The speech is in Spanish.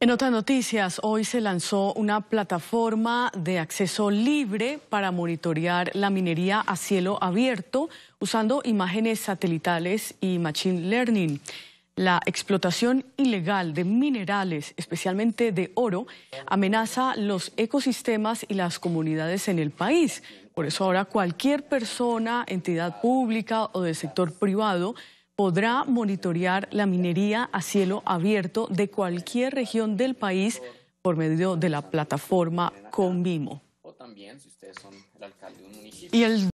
En otras noticias, hoy se lanzó una plataforma de acceso libre para monitorear la minería a cielo abierto usando imágenes satelitales y machine learning. La explotación ilegal de minerales, especialmente de oro, amenaza los ecosistemas y las comunidades en el país. Por eso ahora cualquier persona, entidad pública o del sector privado podrá monitorear la minería a cielo abierto de cualquier región del país por medio de la plataforma Convimo. O también, si ustedes son el alcalde de un municipio.